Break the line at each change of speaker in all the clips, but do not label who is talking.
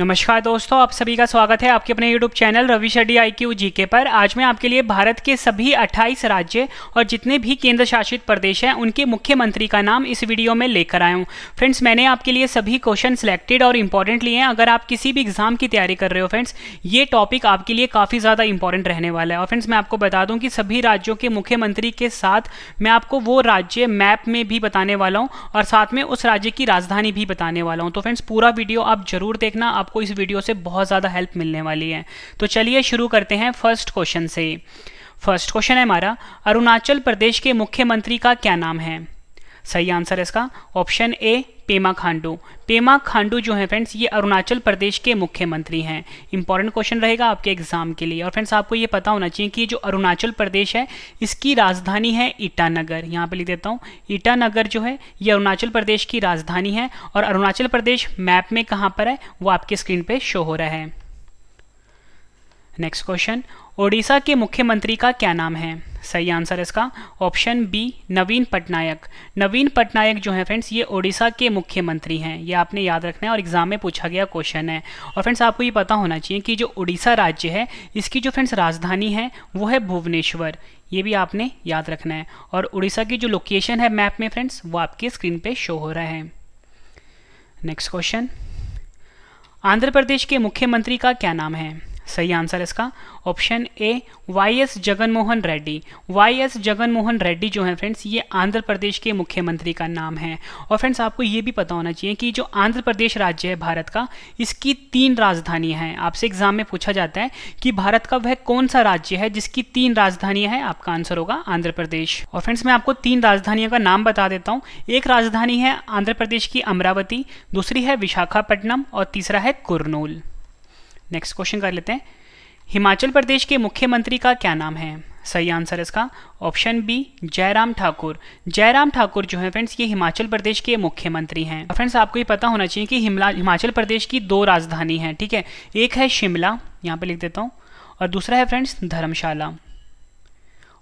नमस्कार दोस्तों आप सभी का स्वागत है आपके अपने YouTube channel Ravi Sheddy I Q G के पर आज मैं आपके लिए भारत के सभी 28 राज्य और जितने भी केंद्र शासित प्रदेश हैं उनके मुख्यमंत्री का नाम इस वीडियो में लेकर आया हूं फ्रेंड्स मैंने आपके लिए सभी क्वेश्चन सिलेक्टेड और इंपॉर्टेंट लिए हैं अगर आप किसी भी एग्जाम की तैयारी कर रहे हो फ्रेंड्स ये टॉपिक आपके लिए काफ़ी ज़्यादा इंपॉर्टेंट रहने वाला है और फ्रेंड्स मैं आपको बता दूँ कि सभी राज्यों के मुख्यमंत्री के साथ मैं आपको वो राज्य मैप में भी बताने वाला हूँ और साथ में उस राज्य की राजधानी भी बताने वाला हूँ तो फ्रेंड्स पूरा वीडियो आप जरूर देखना आप आपको इस वीडियो से बहुत ज़्यादा हेल्प मिलने वाली है तो चलिए शुरू करते हैं फर्स्ट क्वेश्चन से फर्स्ट क्वेश्चन है हमारा अरुणाचल प्रदेश के मुख्यमंत्री का क्या नाम है सही आंसर है इसका ऑप्शन ए पेमा खांडू पेमा खांडू जो है फ्रेंड्स ये अरुणाचल प्रदेश के मुख्यमंत्री हैं इंपॉर्टेंट क्वेश्चन रहेगा आपके एग्जाम के लिए और फ्रेंड्स आपको ये पता होना चाहिए कि जो अरुणाचल प्रदेश है इसकी राजधानी है ईटानगर यहाँ पे लिख देता हूँ ईटानगर जो है ये अरुणाचल प्रदेश की राजधानी है और अरुणाचल प्रदेश मैप में कहाँ पर है वो आपके स्क्रीन पर शो हो रहा है नेक्स्ट क्वेश्चन ओडिशा के मुख्यमंत्री का क्या नाम है सही आंसर इसका ऑप्शन बी नवीन पटनायक नवीन पटनायक जो है फ्रेंड्स ये ओडिशा के मुख्यमंत्री हैं ये आपने याद रखना है और एग्जाम में पूछा गया क्वेश्चन है और फ्रेंड्स आपको ये पता होना चाहिए कि जो उड़ीसा राज्य है इसकी जो फ्रेंड्स राजधानी है वो है भुवनेश्वर ये भी आपने याद रखना है और उड़ीसा की जो लोकेशन है मैप में फ्रेंड्स वो आपके स्क्रीन पर शो हो रहा है नेक्स्ट क्वेश्चन आंध्र प्रदेश के मुख्यमंत्री का क्या नाम है सही आंसर इसका option A Y S Jagan Mohan Reddy Y S Jagan Mohan Reddy जो है फ्रेंड्स ये आंध्र प्रदेश के मुख्यमंत्री का नाम है और फ्रेंड्स आपको ये भी पता होना चाहिए कि जो आंध्र प्रदेश राज्य है भारत का इसकी तीन राजधानी हैं आपसे एग्जाम में पूछा जाता है कि भारत का वह कौन सा राज्य है जिसकी तीन राजधानियां हैं आपका आंसर होगा आंध्र प्रदेश और फ्रेंड्स मैं आपको तीन राजधानियों का नाम बता देता हूँ एक राजधानी है आंध्र प्रदेश की अमरावती दूसरी है विशाखापट्टनम और तीसरा है कुरनूल नेक्स्ट क्वेश्चन कर लेते हैं हिमाचल प्रदेश के मुख्यमंत्री का क्या नाम है सही आंसर इसका ऑप्शन बी जयराम ठाकुर जयराम ठाकुर जो है फ्रेंड्स ये हिमाचल प्रदेश के मुख्यमंत्री हैं फ्रेंड्स आपको ये पता होना चाहिए कि हिमाचल प्रदेश की दो राजधानी है ठीक है एक है शिमला यहाँ पे लिख देता हूँ और दूसरा है फ्रेंड्स धर्मशाला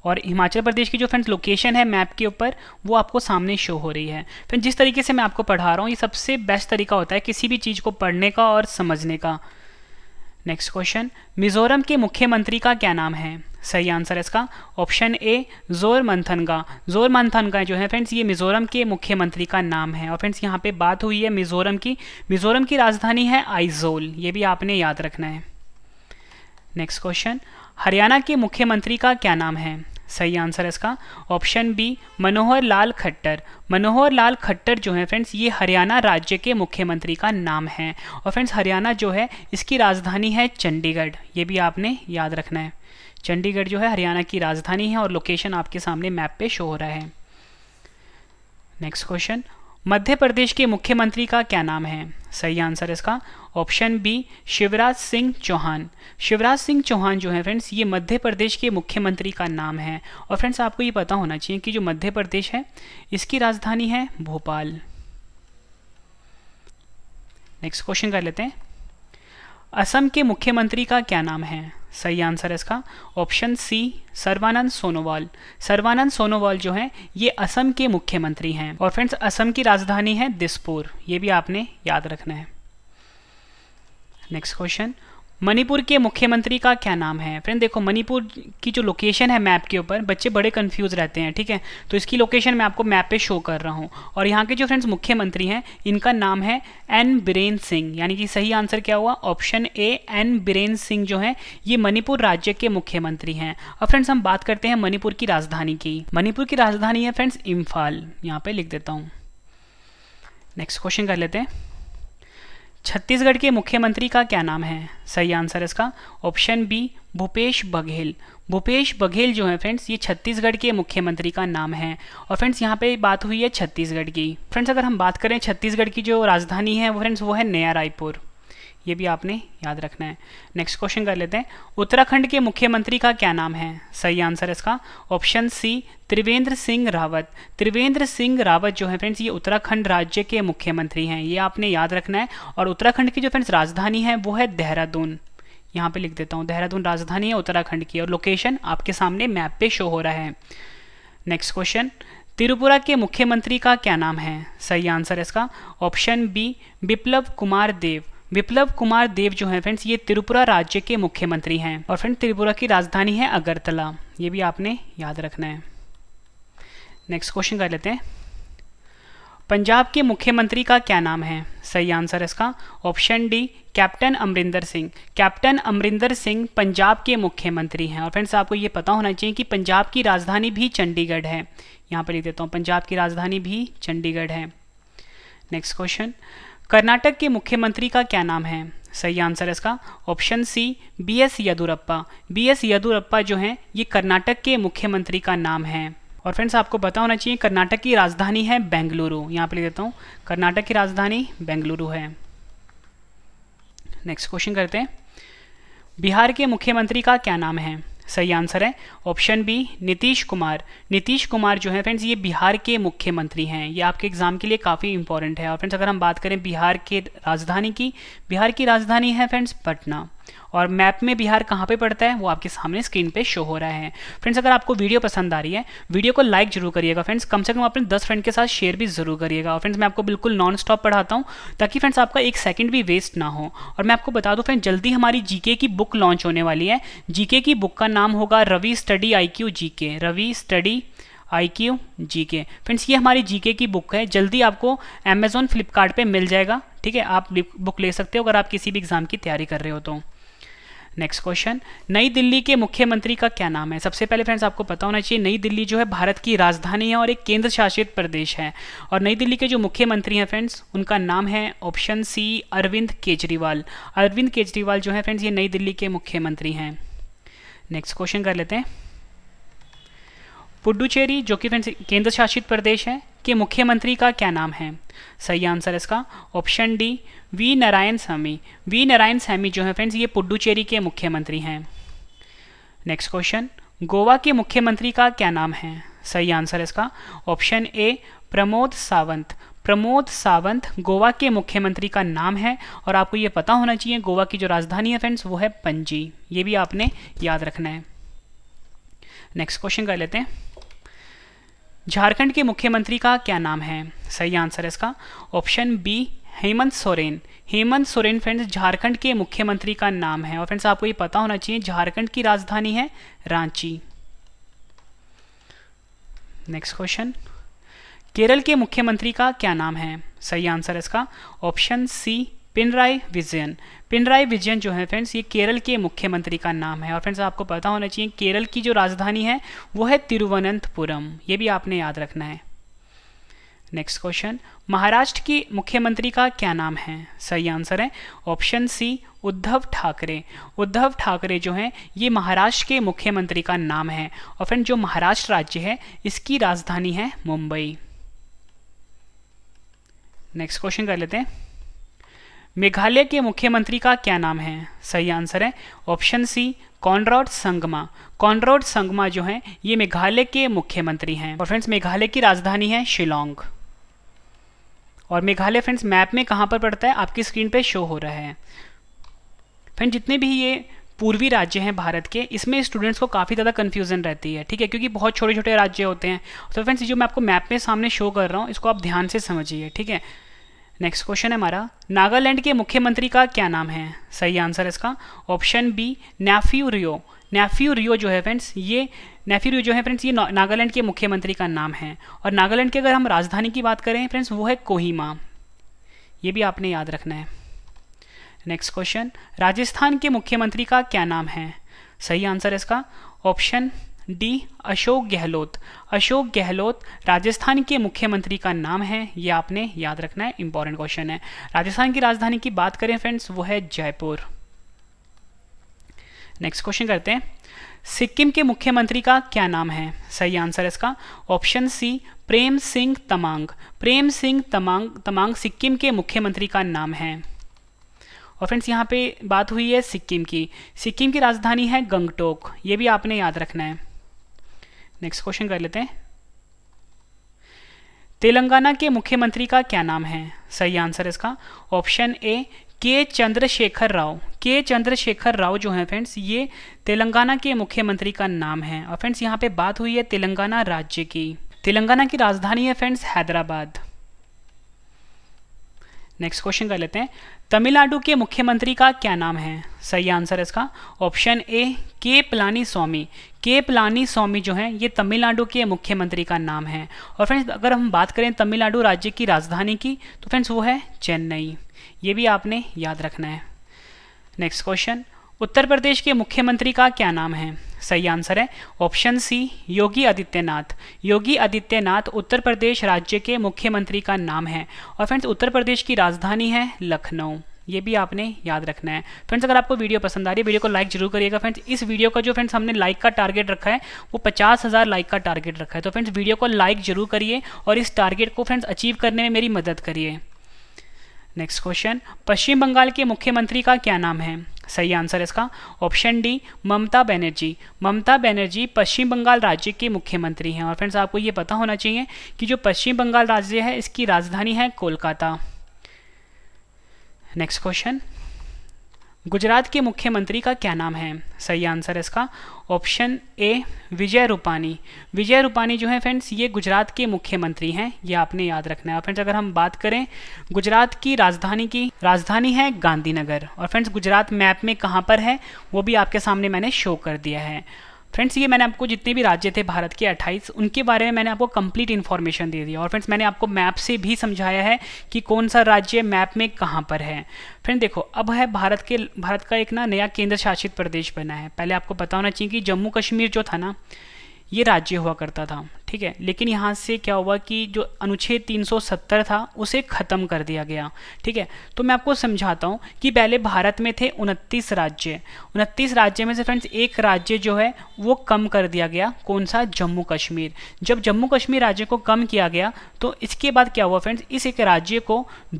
और हिमाचल प्रदेश की जो फ्रेंड्स लोकेशन है मैप के ऊपर वो आपको सामने शो हो रही है फ्रेंड जिस तरीके से मैं आपको पढ़ा रहा हूँ ये सबसे बेस्ट तरीका होता है किसी भी चीज़ को पढ़ने का और समझने का नेक्स्ट क्वेश्चन मिजोरम के मुख्यमंत्री का क्या नाम है सही आंसर है इसका ऑप्शन ए जोर मंथनगा जोर मंथनगा जो है फ्रेंड्स ये मिजोरम के मुख्यमंत्री का नाम है और फ्रेंड्स यहाँ पे बात हुई है मिजोरम की मिजोरम की राजधानी है आइजोल ये भी आपने याद रखना है नेक्स्ट क्वेश्चन हरियाणा के मुख्यमंत्री का क्या नाम है सही आंसर है इसका ऑप्शन बी मनोहर लाल खट्टर मनोहर लाल खट्टर जो है फ्रेंड्स ये हरियाणा राज्य के मुख्यमंत्री का नाम है और फ्रेंड्स हरियाणा जो है इसकी राजधानी है चंडीगढ़ ये भी आपने याद रखना है चंडीगढ़ जो है हरियाणा की राजधानी है और लोकेशन आपके सामने मैप पे शो हो रहा है नेक्स्ट क्वेश्चन मध्य प्रदेश के मुख्यमंत्री का क्या नाम है सही आंसर इसका ऑप्शन बी शिवराज सिंह चौहान शिवराज सिंह चौहान जो है फ्रेंड्स ये मध्य प्रदेश के मुख्यमंत्री का नाम है और फ्रेंड्स आपको ये पता होना चाहिए कि जो मध्य प्रदेश है इसकी राजधानी है भोपाल नेक्स्ट क्वेश्चन कर लेते हैं असम के मुख्यमंत्री का क्या नाम है सही आंसर है इसका ऑप्शन सी सर्वानंद सोनोवाल सर्वानंद सोनोवाल जो हैं ये असम के मुख्यमंत्री हैं और फ्रेंड्स असम की राजधानी है दिसपुर ये भी आपने याद रखना है नेक्स्ट क्वेश्चन मणिपुर के मुख्यमंत्री का क्या नाम है फ्रेंड देखो मणिपुर की जो लोकेशन है मैप के ऊपर बच्चे बड़े कंफ्यूज रहते हैं ठीक है तो इसकी लोकेशन मैं आपको मैप पे शो कर रहा हूँ और यहाँ के जो फ्रेंड्स मुख्यमंत्री हैं इनका नाम है एन बीरेन सिंह यानी कि सही आंसर क्या हुआ option A N Biren Singh जो है ये मणिपुर राज्य के मुख्यमंत्री हैं और फ्रेंड्स हम बात करते हैं मणिपुर की राजधानी की मणिपुर की राजधानी है फ्रेंड्स इम्फाल यहाँ पर लिख देता हूँ नेक्स्ट क्वेश्चन कर लेते हैं छत्तीसगढ़ के मुख्यमंत्री का क्या नाम है सही आंसर इसका ऑप्शन बी भूपेश बघेल भूपेश बघेल जो है फ्रेंड्स ये छत्तीसगढ़ के मुख्यमंत्री का नाम है और फ्रेंड्स यहाँ पे बात हुई है छत्तीसगढ़ की फ्रेंड्स अगर हम बात करें छत्तीसगढ़ की जो राजधानी है वो फ्रेंड्स वो है नया रायपुर ये भी आपने याद रखना है नेक्स्ट क्वेश्चन कर लेते हैं उत्तराखंड के मुख्यमंत्री का क्या नाम है सही आंसर इसका ऑप्शन सी त्रिवेंद्र सिंह रावत त्रिवेंद्र सिंह रावत जो है फ्रेंड्स ये उत्तराखंड राज्य के मुख्यमंत्री हैं ये आपने याद रखना है और उत्तराखंड की जो फ्रेंड्स राजधानी है वो है देहरादून यहाँ पे लिख देता हूँ देहरादून राजधानी है उत्तराखंड की और लोकेशन आपके सामने मैप पे शो हो रहा है नेक्स्ट क्वेश्चन त्रिपुरा के मुख्यमंत्री का क्या नाम है सही आंसर इसका ऑप्शन बी बिप्लव कुमार देव विप्लव कुमार देव जो है फ्रेंड्स ये त्रिपुरा राज्य के मुख्यमंत्री हैं और फ्रेंड त्रिपुरा की राजधानी है अगरतला ये भी आपने याद रखना है नेक्स्ट क्वेश्चन कर लेते हैं पंजाब के मुख्यमंत्री का क्या नाम है सही आंसर इसका option D captain Amarinder Singh captain Amarinder Singh Punjab के मुख्यमंत्री हैं और फ्रेंड्स आपको ये पता होना चाहिए कि पंजाब की राजधानी भी चंडीगढ़ है यहाँ पर लिख देता हूँ पंजाब की राजधानी भी चंडीगढ़ है नेक्स्ट क्वेश्चन कर्नाटक के मुख्यमंत्री का क्या नाम है सही आंसर है इसका option C B S Yediyurappa B S Yediyurappa जो है ये कर्नाटक के मुख्यमंत्री का नाम है और फ्रेंड्स आपको पता होना चाहिए कर्नाटक की राजधानी है बेंगलुरु यहाँ पे लिख देता हूँ कर्नाटक की राजधानी बेंगलुरु है नेक्स्ट क्वेश्चन करते हैं बिहार के मुख्यमंत्री का क्या नाम है सही आंसर है ऑप्शन बी नीतीश कुमार नीतीश कुमार जो है फ्रेंड्स ये बिहार के मुख्यमंत्री हैं ये आपके एग्जाम के लिए काफ़ी इंपॉर्टेंट है और फ्रेंड्स अगर हम बात करें बिहार के राजधानी की बिहार की राजधानी है फ्रेंड्स पटना और मैप में बिहार कहाँ पे पड़ता है वो आपके सामने स्क्रीन पे शो हो रहा है फ्रेंड्स अगर आपको वीडियो पसंद आ रही है वीडियो को लाइक जरूर करिएगा फ्रेंड्स कम से कम अपने दस फ्रेंड के साथ शेयर भी जरूर करिएगा और फ्रेंड्स मैं आपको बिल्कुल नॉन स्टॉप पढ़ाता हूँ ताकि फ्रेंड्स आपका एक सेकंड भी वेस्ट ना हो और मैं आपको बता दूँ फ्रेंड्स जल्दी हमारी जीके की बुक लॉन्च होने वाली है जीके की बुक का नाम होगा Ravi study I Q Ravi study I Q G K friends ये हमारी जी के की बुक है जल्दी आपको अमेजोन फ्लिपकार्ट पे मिल जाएगा ठीक है आप बुक ले सकते हो अगर आप किसी भी एग्ज़ाम की तैयारी कर रहे हो तो नेक्स्ट क्वेश्चन नई दिल्ली के मुख्यमंत्री का क्या नाम है सबसे पहले फ्रेंड्स आपको पता होना चाहिए नई दिल्ली जो है भारत की राजधानी है और एक केंद्र शासित प्रदेश है और नई दिल्ली के जो मुख्यमंत्री हैं फ्रेंड्स उनका नाम है ऑप्शन सी अरविंद केजरीवाल अरविंद केजरीवाल जो है फ्रेंड्स ये नई दिल्ली के मुख्यमंत्री हैं नेक्स्ट क्वेश्चन कर लेते हैं पुडुचेरी जो कि फ्रेंड्स केंद्र शासित प्रदेश है के मुख्यमंत्री का क्या नाम है सही आंसर इसका option D V Narayana Swamy V Narayana Swamy जो है फ्रेंड्स ये पुडुचेरी के मुख्यमंत्री हैं नेक्स्ट क्वेश्चन गोवा के मुख्यमंत्री का क्या नाम है सही आंसर इसका ऑप्शन ए प्रमोद सावंत प्रमोद सावंत गोवा के मुख्यमंत्री का नाम है और आपको ये पता होना चाहिए गोवा की जो राजधानी है फ्रेंड्स वो है पंजी ये भी आपने याद रखना है नेक्स्ट क्वेश्चन कर लेते हैं झारखंड के मुख्यमंत्री का क्या नाम है सही आंसर है इसका option B Hemant Soren Hemant Soren friends Jharkhand के मुख्यमंत्री का नाम है और फ्रेंड्स आपको ये पता होना चाहिए झारखंड की राजधानी है रांची नेक्स्ट क्वेश्चन केरल के मुख्यमंत्री का क्या नाम है सही आंसर है इसका ऑप्शन सी पिनराई विजयन पिनराई विजयन जो है फ्रेंड्स ये केरल के मुख्यमंत्री का नाम है और फ्रेंड्स आपको पता होना चाहिए केरल की जो राजधानी है वो है तिरुवनंतपुरम ये भी आपने याद रखना है नेक्स्ट क्वेश्चन महाराष्ट्र की मुख्यमंत्री का क्या नाम है सही आंसर है ऑप्शन सी उद्धव ठाकरे उद्धव ठाकरे जो हैं ये महाराष्ट्र के मुख्यमंत्री का नाम है और फ्रेंड जो महाराष्ट्र राज्य है इसकी राजधानी है मुंबई नेक्स्ट क्वेश्चन कर लेते हैं मेघालय के मुख्यमंत्री का क्या नाम है सही आंसर है option C Conrad Sangma Conrad Sangma जो है ये मेघालय के मुख्यमंत्री हैं और फ्रेंड्स मेघालय की राजधानी है शिलोंग और मेघालय फ्रेंड्स मैप में कहाँ पर पड़ता है आपकी स्क्रीन पे शो हो रहा है फ्रेंड जितने भी ये पूर्वी राज्य हैं भारत के इसमें स्टूडेंट्स को काफ़ी ज़्यादा कन्फ्यूजन रहती है ठीक है क्योंकि बहुत छोटे छोटे राज्य होते हैं तो फ्रेंड्स जो मैं आपको मैप में सामने शो कर रहा हूँ इसको आप ध्यान से समझिए ठीक है नेक्स्ट क्वेश्चन है हमारा नागालैंड के मुख्यमंत्री का क्या नाम है सही आंसर है इसका ऑप्शन बी नेफ्यू रियो नेफ्यू रियो जो है फ्रेंड्स ये नेफ्यू रियो जो है फ्रेंड्स ये नागालैंड के मुख्यमंत्री का नाम है और नागालैंड की अगर हम राजधानी की बात करें फ्रेंड्स वो है कोहिमा ये भी आपने याद रखना है नेक्स्ट क्वेश्चन राजस्थान के मुख्यमंत्री का क्या नाम है सही आंसर है इसका ऑप्शन डी अशोक गहलोत अशोक गहलोत राजस्थान के मुख्यमंत्री का नाम है ये आपने याद रखना है इंपॉर्टेंट क्वेश्चन है राजस्थान की राजधानी की बात करें फ्रेंड्स वो है जयपुर नेक्स्ट क्वेश्चन करते हैं सिक्किम के मुख्यमंत्री का क्या नाम है सही आंसर है इसका ऑप्शन सी प्रेम सिंह तमांग प्रेम सिंह तमांग तमांग सिक्किम के मुख्यमंत्री का नाम है और फ्रेंड्स यहाँ पे बात हुई है सिक्किम की सिक्किम की राजधानी है गंगटोक ये भी आपने याद रखना है नेक्स्ट क्वेश्चन कर लेते हैं तेलंगाना के मुख्यमंत्री का क्या नाम है सही आंसर इसका ऑप्शन ए के चंद्रशेखर राव के चंद्रशेखर राव जो हैं फ्रेंड्स ये तेलंगाना के मुख्यमंत्री का नाम है और फ्रेंड्स यहाँ पे बात हुई है तेलंगाना राज्य की तेलंगाना की राजधानी है फ्रेंड्स हैदराबाद नेक्स्ट क्वेश्चन कर लेते हैं तमिलनाडु के मुख्यमंत्री का क्या नाम है सही आंसर है इसका ऑप्शन ए के पलानी स्वामी के पलानी स्वामी जो हैं ये तमिलनाडु के मुख्यमंत्री का नाम है और फ्रेंड्स अगर हम बात करें तमिलनाडु राज्य की राजधानी की तो फ्रेंड्स वो है चेन्नई ये भी आपने याद रखना है नेक्स्ट क्वेश्चन उत्तर प्रदेश के मुख्यमंत्री का क्या नाम है सही आंसर है ऑप्शन सी योगी आदित्यनाथ योगी आदित्यनाथ उत्तर प्रदेश राज्य के मुख्यमंत्री का नाम है और फ्रेंड्स उत्तर प्रदेश की राजधानी है लखनऊ ये भी आपने याद रखना है फ्रेंड्स अगर आपको वीडियो पसंद आ रही है वीडियो को लाइक जरूर करिएगा फ्रेंड्स इस वीडियो का जो फ्रेंड्स हमने लाइक का टारगेट रखा है वो पचास हज़ार लाइक का टारगेट रखा है तो फ्रेंड्स वीडियो को लाइक जरूर करिए और इस टारगेट को फ्रेंड्स अचीव करने में मेरी मदद करिए नेक्स्ट क्वेश्चन पश्चिम बंगाल के मुख्यमंत्री का क्या नाम है सही आंसर इसका ऑप्शन डी ममता बनर्जी ममता बनर्जी पश्चिम बंगाल राज्य के मुख्यमंत्री हैं और फ्रेंड्स आपको ये पता होना चाहिए कि जो पश्चिम बंगाल राज्य है इसकी राजधानी है कोलकाता नेक्स्ट क्वेश्चन गुजरात के मुख्यमंत्री का क्या नाम है सही आंसर है इसका ऑप्शन ए विजय रूपानी विजय रूपानी जो है फ्रेंड्स ये गुजरात के मुख्यमंत्री हैं ये आपने याद रखना है फ्रेंड्स अगर हम बात करें गुजरात की राजधानी की राजधानी है गांधीनगर और फ्रेंड्स गुजरात मैप में कहाँ पर है वो भी आपके सामने मैंने शो कर दिया है फ्रेंड्स ये मैंने आपको जितने भी राज्य थे भारत के 28 उनके बारे में मैंने आपको कंप्लीट इन्फॉर्मेशन दे दिया और फ्रेंड्स मैंने आपको मैप से भी समझाया है कि कौन सा राज्य मैप में कहाँ पर है फ्रेंड देखो अब है भारत के भारत का एक ना नया केंद्र शासित प्रदेश बना है पहले आपको पता होना चाहिए कि जम्मू कश्मीर जो था ना ये राज्य हुआ करता था ठीक है लेकिन यहाँ से क्या हुआ कि जो अनुच्छेद 370 था उसे ख़त्म कर दिया गया ठीक है तो मैं आपको समझाता हूँ कि पहले भारत में थे उनतीस राज्य उनतीस राज्य में से फ्रेंड्स एक राज्य जो है वो कम कर दिया गया कौन सा जम्मू कश्मीर जब जम्मू कश्मीर राज्य को कम किया गया तो इसके बाद क्या हुआ फ्रेंड्स इस एक राज्य को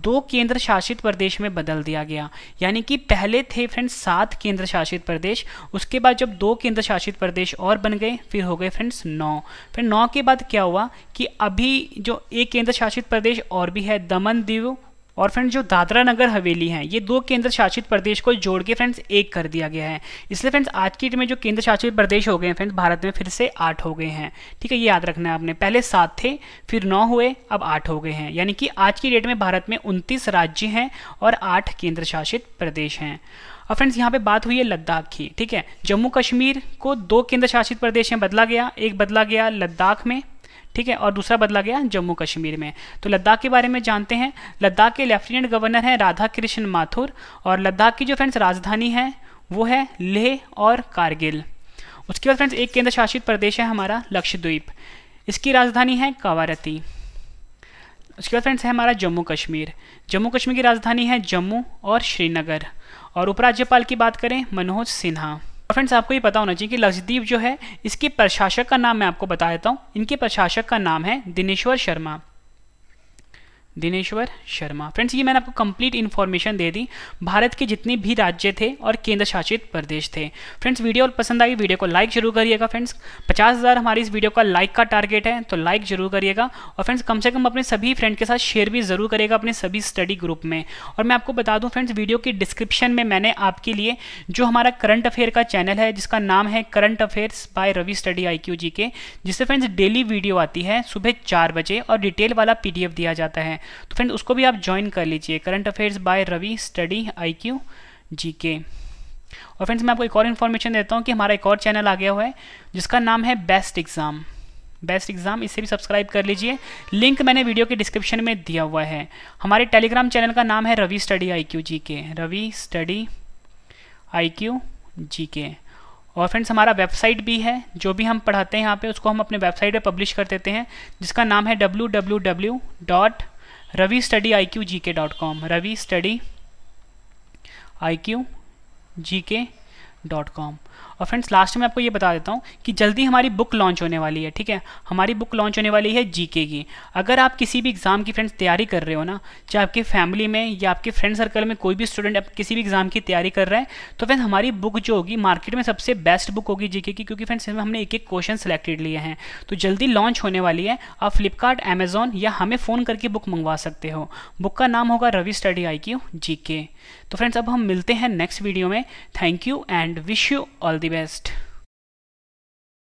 दो केंद्र शासित प्रदेश में बदल दिया गया यानी कि पहले थे फ्रेंड्स सात केंद्र शासित प्रदेश उसके बाद जब दो केंद्र शासित प्रदेश और बन गए फिर हो गए फ्रेंड्स नौ फिर नौ के उसके बाद क्या हुआ कि अभी जो एक केंद्र शासित प्रदेश और भी है दमन दीव और फ्रेंड्स जो दादरा नगर हवेली है ये दो केंद्र शासित प्रदेश को जोड़ के फ्रेंड्स एक कर दिया गया है इसलिए फ्रेंड्स आज की डेट में जो केंद्र शासित प्रदेश हो गए हैं फ्रेंड्स भारत में फिर से आठ हो गए हैं ठीक है ये याद रखना है आपने पहले सात थे फिर नौ हुए अब आठ हो गए हैं यानी कि आज की डेट में भारत में उनतीस राज्य हैं और आठ केंद्र शासित प्रदेश हैं अब फ्रेंड्स यहाँ पे बात हुई है लद्दाख की ठीक है जम्मू कश्मीर को दो केंद्र शासित प्रदेश में बदला गया एक बदला गया लद्दाख में ठीक है और दूसरा बदला गया जम्मू कश्मीर में तो लद्दाख के बारे में जानते हैं लद्दाख के लेफ्टिनेंट गवर्नर हैं राधा कृष्ण माथुर और लद्दाख की जो फ्रेंड्स राजधानी है वो है लेह और कारगिल उसके बाद फ्रेंड्स एक केंद्र शासित प्रदेश है हमारा लक्षद्वीप इसकी राजधानी है कावारती उसके बाद फ्रेंड्स है हमारा जम्मू कश्मीर जम्मू कश्मीर की राजधानी है जम्मू और श्रीनगर और उपराज्यपाल की बात करें मनोज सिन्हा और फ्रेंड्स आपको ये पता होना चाहिए कि लक्षद्वीप जो है इसके प्रशासक का नाम मैं आपको बता देता हूँ इनके प्रशासक का नाम है दिनेश्वर शर्मा दिनेश्वर शर्मा फ्रेंड्स ये मैंने आपको कंप्लीट इन्फॉर्मेशन दे दी भारत के जितने भी राज्य थे और केंद्र शासित प्रदेश थे फ्रेंड्स वीडियो पसंद आई वीडियो को लाइक जरूर करिएगा फ्रेंड्स पचास हज़ार हमारी इस वीडियो का लाइक का टारगेट है तो लाइक जरूर करिएगा और फ्रेंड्स कम से कम अपने सभी फ्रेंड के साथ शेयर भी जरूर करिएगा अपने सभी स्टडी ग्रुप में और मैं आपको बता दूँ फ्रेंड्स वीडियो की डिस्क्रिप्शन में मैंने आपके लिए जो हमारा करंट अफेयर का चैनल है जिसका नाम है current affairs by Ravi study I Q G K जिससे फ्रेंड्स डेली वीडियो आती है सुबह चार बजे और डिटेल वाला पी दिया जाता है तो फ्रेंड उसको भी आप ज्वाइन कर लीजिए current affairs by Ravi study I Q G K और फ्रेंड्स मैं आपको एक और इन्फॉर्मेशन देता हूँ कि हमारा एक और चैनल आ गया हुआ है जिसका नाम है बेस्ट एग्ज़ाम बेस्ट एग्ज़ाम इसे भी सब्सक्राइब कर लीजिए लिंक मैंने वीडियो के डिस्क्रिप्शन में दिया हुआ है हमारे टेलीग्राम चैनल का नाम है Ravi study I Q G K Ravi study I Q G K और फ्रेंड्स हमारा वेबसाइट भी है जो भी हम पढ़ाते हैं यहाँ पे उसको हम अपने वेबसाइट पे पब्लिश कर देते हैं जिसका नाम है W W W dot Ravi study I Q G K dot com Ravi study I Q G K dot com और फ्रेंड्स लास्ट में आपको ये बता देता हूँ कि जल्दी हमारी बुक लॉन्च होने वाली है ठीक है हमारी बुक लॉन्च होने वाली है जीके की अगर आप किसी भी एग्ज़ाम की फ्रेंड्स तैयारी कर रहे हो ना चाहे आपकी फैमिली में या आपके फ्रेंड सर्कल में कोई भी स्टूडेंट किसी भी एग्ज़ाम की तैयारी कर रहे हैं तो फ्रेंड्स हमारी बुक जो होगी मार्केट में सबसे बेस्ट बुक होगी जीके की क्योंकि फ्रेंड्स इसमें हमने एक एक क्वेश्चन सेलेक्टेड लिए हैं तो जल्दी लॉन्च होने वाली है आप फ्लिपकार्ट अमेजोन या हमें फ़ोन करके बुक मंगवा सकते हो बुक का नाम होगा Ravi study I Q G K तो फ्रेंड्स अब हम मिलते हैं नेक्स्ट वीडियो में thank you and wish you all the best